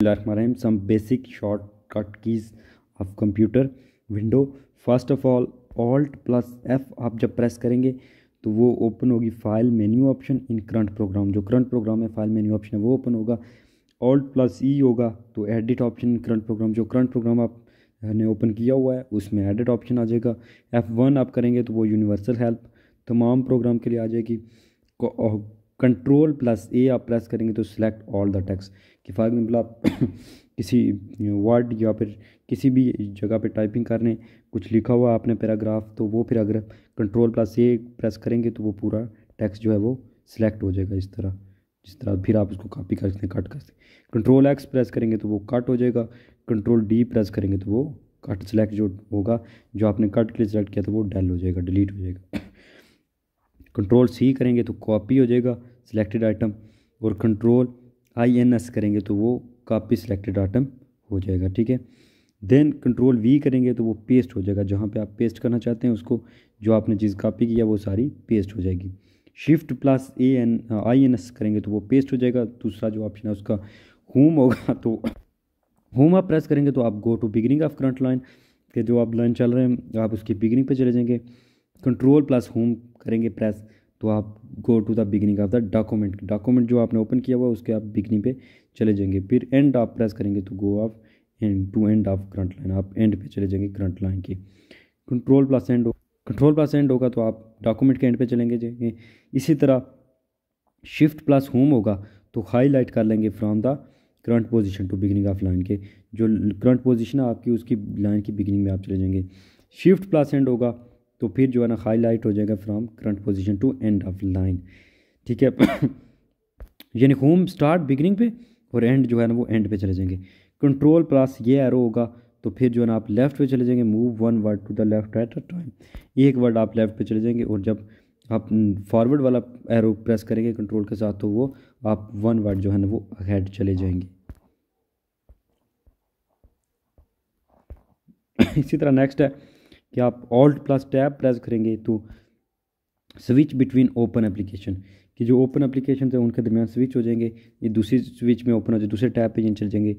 Bismillahirrahmanirrahim. Some shortcut keys of computer window first of all alt plus F आप जब press करेंगे तो वो ओपन होगी file menu option in current program जो current program है फाइल मेन्यू ऑप्शन है वो ओपन होगा ऑल्ट प्लस ई होगा तो एडिट ऑप्शन करंट प्रोग्राम जो करंट प्रोग्राम आप ने ओपन किया हुआ है उसमें एडिट ऑप्शन आ जाएगा एफ़ वन आप करेंगे तो वो यूनिवर्सल हेल्प तमाम प्रोग्राम के लिए आ जाएगी कंट्रोल प्लस ए आप प्रेस करेंगे तो सिलेक्ट ऑल द टेक्स्ट कि फॉर एग्ज़ाम्पल मतलब आप किसी वर्ड या फिर किसी भी जगह पे टाइपिंग कर रहे हैं कुछ लिखा हुआ आपने पैराग्राफ तो वो फिर अगर कंट्रोल प्लस ए प्रेस करेंगे तो वो पूरा टेक्स्ट जो है वो सिलेक्ट हो जाएगा इस तरह जिस तरह फिर आप उसको कॉपी कर सकते हैं कट कर सकते हैं कंट्रोल एक्स प्रेस करेंगे तो वो कट हो जाएगा कंट्रोल डी प्रेस करेंगे तो वो कट सेलेक्ट जो होगा जो आपने कट के लिए सेलेक्ट किया तो वो डेल हो जाएगा डिलीट हो जाएगा कंट्रोल सी करेंगे तो कॉपी हो जाएगा सिलेक्टेड आइटम और कंट्रोल आई एन एस करेंगे तो वो कापी सिलेक्टेड आइटम हो जाएगा ठीक है देन कंट्रोल वी करेंगे तो वो पेस्ट हो जाएगा जहाँ पे आप पेस्ट करना चाहते हैं उसको जो आपने चीज़ कापी किया वो सारी पेस्ट हो जाएगी shift plus A N I N S करेंगे तो वो पेस्ट हो जाएगा दूसरा जो ऑप्शन है उसका होम होगा तो होम आप प्रेस करेंगे तो आप go to beginning of current line के जो आप लाइन चल रहे हैं आप उसकी बिगिनिंग पे चले जाएंगे कंट्रोल प्लस होम करेंगे प्रेस तो आप go to the beginning of the document document जो आपने ओपन किया हुआ उसके आप बिगनिंग पे चले जाएंगे फिर एंड आप प्रेस करेंगे तो go of end to end of current line आप एंड पे चले जाएंगे करंट लाइन के control plus end control plus end होगा तो आप डॉक्यूमेंट के एंड पे चलेंगे इसी तरह शिफ्ट प्लस होम होगा तो हाई कर लेंगे from the current position to beginning of line के जो करंट पोजिशन है आपकी उसकी लाइन की बिगनिंग में आप चले जाएंगे शिफ्ट प्लस एंड होगा तो फिर जो है ना लाइट हो जाएगा from current position to end of line ठीक है यानी होम स्टार्ट बिगिनिंग पे और एंड जो है ना वो एंड पे चले जाएंगे कंट्रोल प्लस ये एरो होगा तो फिर जो है ना आप लेफ्ट पे चले जाएंगे move one word to the left at a time एक वर्ड आप लेफ्ट पे चले जाएंगे और जब आप फॉरवर्ड वाला एरो प्रेस करेंगे कंट्रोल के साथ तो वो आप वन वर्ड जो है ना वो हेड चले जाएंगे इसी तरह नेक्स्ट है कि आप ऑल्ट प्लस टैब प्रेस करेंगे तो स्विच बिटवीन ओपन एप्लीकेशन कि जो ओपन एप्लीकेशन है उनके दरमियान स्विच हो जाएंगे ये दूसरी स्विच में ओपन हो जाए दूसरे टैब पे ये चल जाएंगे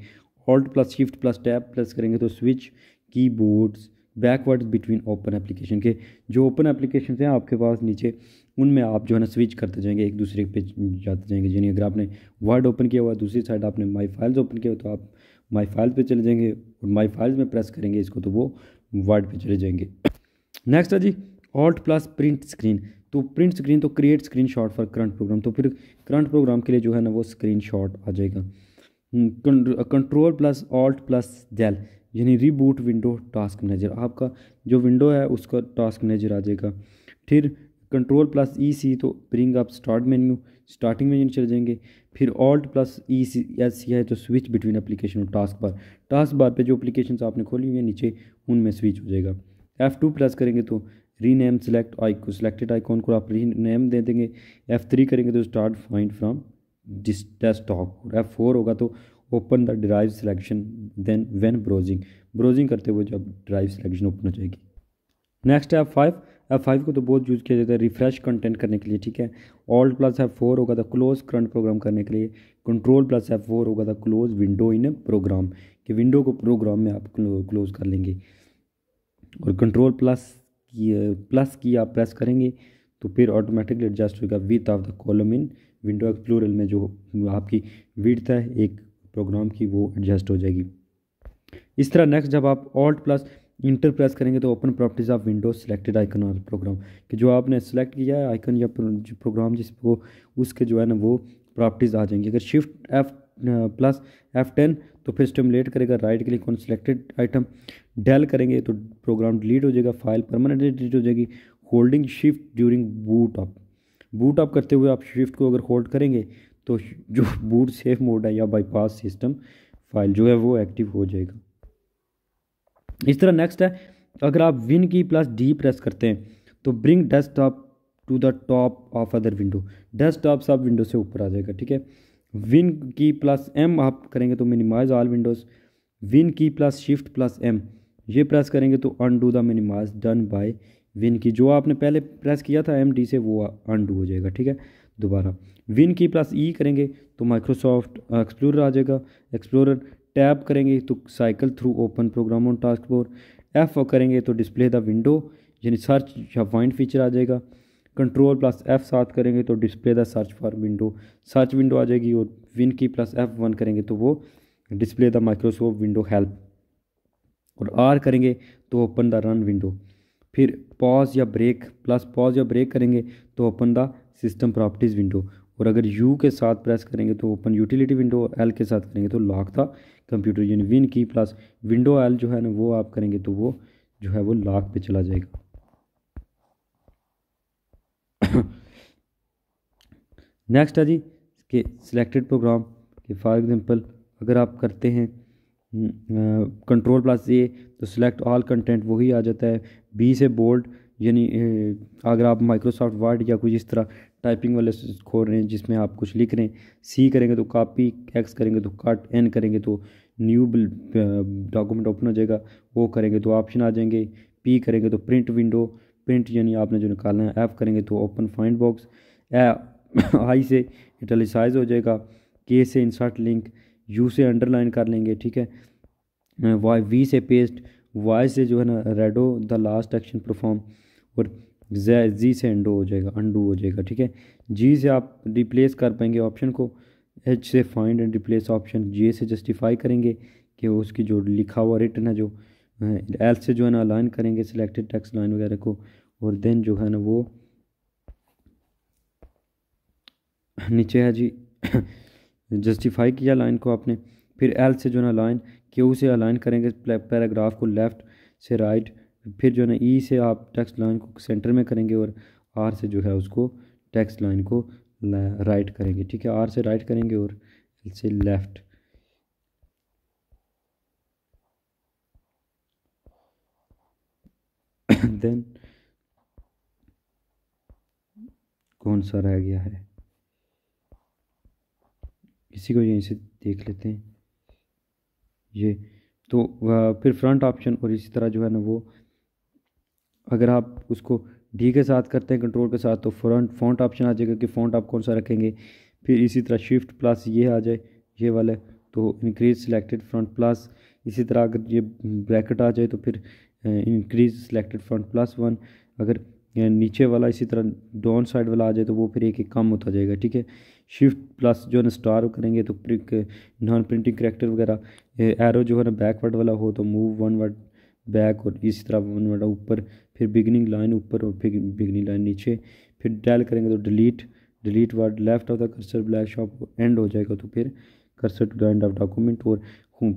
alt plus shift plus tab press करेंगे तो switch keyboards backward between open application के जो ओपन एप्लीकेशन हैं आपके पास नीचे उनमें आप जो है ना स्विच करते जाएंगे एक दूसरे पे जाते जाएंगे यानी अगर आपने वर्ड ओपन किया हुआ दूसरी साइड आपने माई फाइल्स ओपन किया हुआ तो आप माई फाइल्स पे चले जाएंगे और माई फाइल्स में प्रेस करेंगे इसको तो वो वर्ड पे चले जाएंगे नेक्स्ट है जी ऑल्ट प्लस प्रिंट स्क्रीन तो प्रिंट स्क्रीन तो create screenshot for current program तो फिर करंट प्रोग्राम के लिए जो है ना वो स्क्रीन शॉट आ जाएगा control plus alt plus del यानी रीबूट विंडो टास्क मैनेजर आपका जो विंडो है उसका टास्क मैनेजर आ जाएगा फिर कंट्रोल प्लस ई सी तो bring up start menu starting menu चले जाएंगे फिर alt plus E C S C है तो स्विच बिटवीन एप्लीकेशन और टास्क बार टास्क बार पे जो एप्लीकेशन आपने खोली हुई है नीचे उनमें स्विच हो जाएगा एफ़ टू प्लस करेंगे तो rename select icon selected icon को आप री नेम दे देंगे एफ़ थ्री करेंगे तो start find from this desktop और एफ़ फोर होगा तो open the drive selection then when browsing browsing करते हुए जब ड्राइव सिलेक्शन ओपन हो जाएगी नेक्स्ट है फाइव एफ फाइव को तो बहुत यूज़ किया जाता है रिफ्रेश कंटेंट करने के लिए ठीक है ऑल्ट प्लस एफ फोर होगा था क्लोज करंट प्रोग्राम करने के लिए कंट्रोल प्लस एफ फोर होगा था क्लोज विंडो इन प्रोग्राम कि विंडो को प्रोग्राम में आप क्लोज कर लेंगे और कंट्रोल प्लस की प्लस की आप प्रेस करेंगे तो फिर ऑटोमेटिकली एडजस्ट होगा width of the column in window explorer में जो आपकी विथ है एक प्रोग्राम की वो एडजस्ट हो जाएगी इस तरह नेक्स्ट जब आप ऑल्ट प्लस इंटर प्रेस करेंगे तो open properties of windows selected icon और प्रोग्राम कि जो आपने सेलेक्ट किया है आइकन या प्रोग्राम जिसको उसके जो है ना वो प्रॉपर्टीज़ आ जाएंगी अगर shift F plus F ten तो फिर स्टमलेट करेगा right click on selected item del करेंगे तो प्रोग्राम डिलीट हो जाएगा फाइल परमानेंटली डिलीट हो जाएगी holding shift during boot up boot up करते हुए आप शिफ्ट को अगर होल्ड करेंगे तो जो बूट सेफ मोड है या बाईपास सिस्टम फाइल जो है वो एक्टिव हो जाएगा इस तरह नेक्स्ट है अगर आप win key plus D press करते हैं तो bring desktop to the top of other window desktop सब विंडो से ऊपर आ जाएगा ठीक है विन की प्लस एम आप करेंगे तो minimize all windows win key plus shift plus M ये प्रेस करेंगे तो do the minimize done by win key जो आपने पहले प्रेस किया था एम डी से वो डू हो जाएगा ठीक है दोबारा विन की प्लस ई e करेंगे तो माइक्रोसॉफ्ट एक्सप्लोरर आ जाएगा एक्सप्लोरर टैब करेंगे तो cycle through open program on task bar F करेंगे तो डिस्प्ले द विंडो यानी सर्च या फाइंड फीचर आ जाएगा कंट्रोल प्लस एफ साथ करेंगे तो display the search for window search window आ जाएगी और win key plus F one करेंगे तो वो display the Microsoft window help और आर करेंगे तो ओपन द रन विंडो फिर पॉज या ब्रेक प्लस पॉज या ब्रेक करेंगे तो open the system properties window और अगर यू के साथ प्रेस करेंगे तो ओपन यूटिलिटी विंडो एल के साथ करेंगे तो लॉक था कंप्यूटर यानी win key plus window L जो है ना वो आप करेंगे तो वो जो है वो लॉक पे चला जाएगा नेक्स्ट है जी कि सिलेक्टेड प्रोग्राम के फॉर एग्जांपल अगर आप करते हैं कंट्रोल प्लस ए तो सिलेक्ट ऑल कंटेंट वही आ जाता है बी से बोल्ड यानी अगर आप माइक्रोसॉफ्ट वर्ड या कुछ इस तरह टाइपिंग वाले खोल रहे हैं जिसमें आप कुछ लिख रहे हैं सी करेंगे तो कापी एक्स करेंगे तो कट एन करेंगे तो न्यू डॉक्यूमेंट ओपन हो जाएगा वो करेंगे तो ऑप्शन आ जाएंगे पी करेंगे तो प्रिंट विंडो प्रिंट यानी आपने जो निकालना है एफ़ करेंगे तो open find box A I से इटलिसाइज हो जाएगा के से इंसर्ट लिंक यू से अंडरलाइन कर लेंगे ठीक है वाई वी से पेस्ट वाई से जो है ना redo the last action perform और जी से अंडो हो जाएगा अंडू हो जाएगा ठीक है जी से आप रिप्लेस कर पाएंगे ऑप्शन को एच से find and replace option J से जस्टिफाई करेंगे कि उसकी जो लिखा हुआ रिटर्न है जो एल से जो है ना अलाइन करेंगे सिलेक्टेड टैक्स लाइन वगैरह को और देन जो है ना वो नीचे है जी जस्टिफाई किया लाइन को आपने फिर एल से जो है ना लाइन क्यू से अलाइन करेंगे पैराग्राफ को लेफ़्ट से राइट फिर जो है ना ई e से आप टेक्स्ट लाइन को सेंटर में करेंगे और आर से जो है उसको टेक्स्ट लाइन को राइट करेंगे ठीक है आर से राइट करेंगे और एल से लेफ़्ट देन कौन सा रह गया है इसी को यहीं से देख लेते हैं ये तो फिर फ्रंट ऑप्शन और इसी तरह जो है ना वो अगर आप उसको डी के साथ करते हैं कंट्रोल के साथ तो फ्रंट फॉन्ट ऑप्शन आ जाएगा कि फॉन्ट आप कौन सा रखेंगे फिर इसी तरह शिफ्ट प्लस ये आ जाए ये वाला तो इंक्रीज सिलेक्टेड फ्रंट प्लस इसी तरह अगर ये ब्रैकेट आ जाए तो फिर increase selected font plus one अगर नीचे वाला इसी तरह डाउन साइड वाला आ जाए तो वो फिर एक एक कम होता जाएगा ठीक है शिफ्ट प्लस जो है ना स्टार करेंगे तो नॉन प्रिंटिंग करेक्टर वगैरह एरो जो है ना बैकवर्ड वाला हो तो मूव वन वर्ड बैक और इसी तरह वन वर्ड ऊपर फिर बिगनिंग लाइन ऊपर और फिर बिगनिंग लाइन नीचे फिर डायल करेंगे तो delete delete word left of the cursor black shop end हो जाएगा तो फिर cursor to the end of document और होम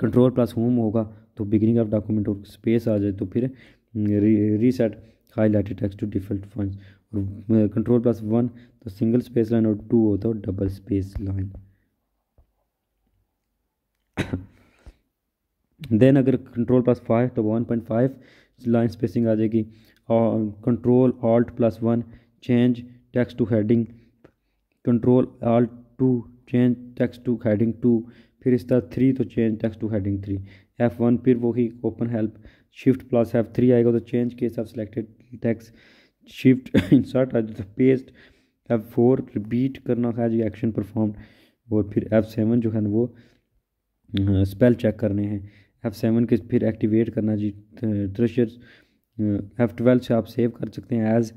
कंट्रोल प्लस होम होगा तो बिगनिंग ऑफ डॉक्यूमेंट और स्पेस आ जाए तो फिर reset highlighted text to default font और कंट्रोल प्लस वन तो सिंगल स्पेस लाइन और टू होता है डबल स्पेस लाइन देन अगर कंट्रोल प्लस फाइव तो one point five line spacing आ जाएगी और control alt plus one change text to heading control alt two change text to heading two फिर इस तरह थ्री तो change text to heading three F one फिर वही open help shift plus F three आएगा तो change case of selected text shift insert आ जाता पेस्ट एफ फोर रिपीट करना है जो एक्शन परफॉर्म और फिर एफ सेवन जो है ना वो स्पेल हाँ, चेक करने हैं एफ़ सेवन के फिर एक्टिवेट करना जी थ्रेशर एफ़ ट्वेल्व से आप सेव कर सकते हैं एज़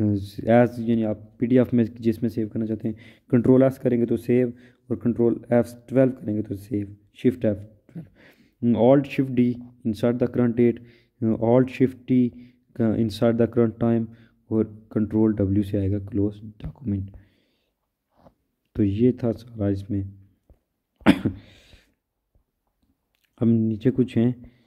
एज यानी आप पी डी एफ में जिसमें सेव करना चाहते हैं कंट्रोल एस करेंगे तो सेव और कंट्रोल एफ ट्वेल्व करेंगे तो save shift F twelve alt shift D insert the current date alt shift T insert the current time और कंट्रोल डब्ल्यू से आएगा क्लोज डॉक्यूमेंट तो ये था सारा इसमें अब नीचे कुछ हैं